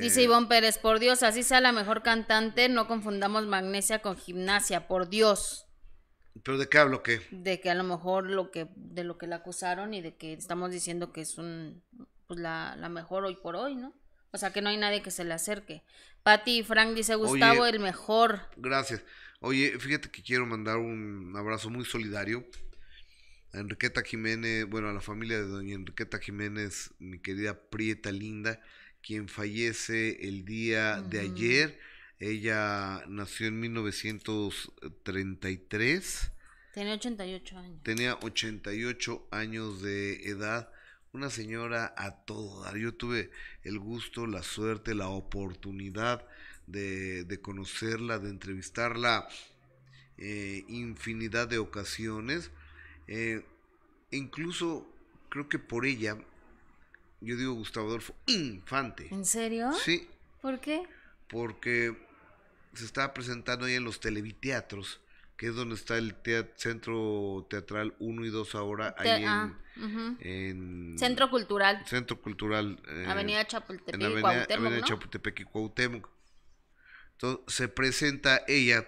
Dice eh, Ivonne Pérez, por Dios, así sea la mejor cantante, no confundamos magnesia con gimnasia, por Dios. ¿Pero de qué hablo qué? De que a lo mejor lo que, de lo que la acusaron y de que estamos diciendo que es un, pues la, mejor hoy por hoy, ¿no? O sea, que no hay nadie que se le acerque. y Frank dice, Gustavo, el mejor. Gracias. Oye, fíjate que quiero mandar un abrazo muy solidario Enriqueta Jiménez, bueno, a la familia de doña Enriqueta Jiménez, mi querida Prieta Linda, quien fallece el día de ayer. Ella nació en 1933. Tenía 88 años. Tenía 88 años de edad. Una señora a todo dar. Yo tuve el gusto, la suerte, la oportunidad de, conocerla, de entrevistarla eh, infinidad de ocasiones. Eh, incluso creo que por ella, yo digo Gustavo Adolfo Infante. ¿En serio? Sí. ¿Por qué? Porque se estaba presentando ahí en los televiteatros, que es donde está el Centro Teatral 1 y 2 ahora, ahí ah, en, Centro Cultural. Centro Cultural. Eh, Avenida Chapultepec y Cuauhtémoc, Avenida Chapultepec y Cuauhtémoc. Entonces se presenta ella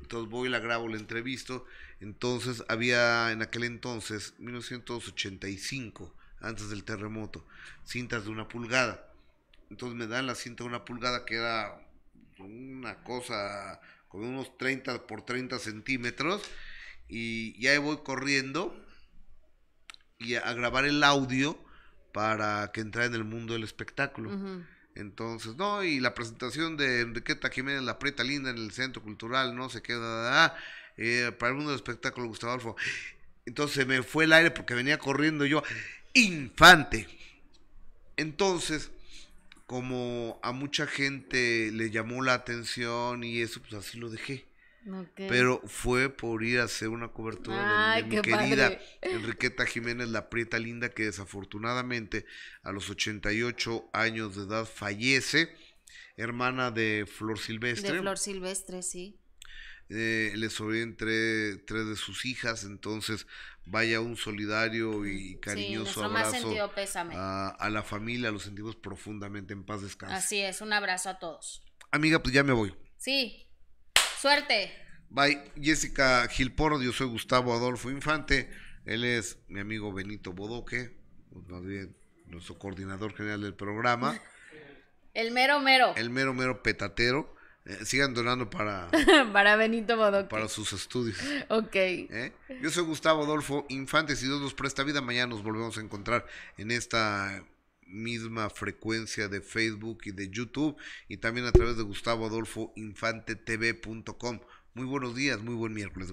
entonces voy, la grabo, la entrevisto. Entonces había en aquel entonces, 1985, antes del terremoto, cintas de una pulgada. Entonces me dan la cinta de una pulgada que era una cosa con unos 30 por 30 centímetros. Y ya voy corriendo y a, grabar el audio para que entrara en el mundo del espectáculo. Entonces, no, y la presentación de Enriqueta Jiménez La preta Linda en el Centro Cultural, no se queda eh, para el mundo del espectáculo Gustavo Entonces me fue el aire porque venía corriendo yo, infante. Entonces, como a mucha gente le llamó la atención y eso, pues así lo dejé. Pero fue por ir a hacer una cobertura de mi querida Enriqueta Jiménez La Prieta Linda, que desafortunadamente a los 88 años de edad fallece, hermana de Flor Silvestre. De Flor Silvestre, sí. Eh, le sobreviven tres, de sus hijas, entonces vaya un solidario y mm, cariñoso abrazo a, la familia, lo sentimos profundamente en paz, descanso. Así es, un abrazo a todos. Amiga, pues ya me voy. Sí, Suerte. Bye. Jessica Gilporo, yo soy Gustavo Adolfo Infante. Él es mi amigo Benito Bodoque, pues, más bien nuestro coordinador general del programa. El mero mero. El mero mero petatero. Eh, sigan donando para... para Benito Bodoque. Para sus estudios. Ok. ¿Eh? Yo soy Gustavo Adolfo Infante. Si Dios nos presta vida, mañana nos volvemos a encontrar en esta misma frecuencia de Facebook y de YouTube y también a través de Gustavo Adolfo Infante TV.com. Muy buenos días, muy buen miércoles.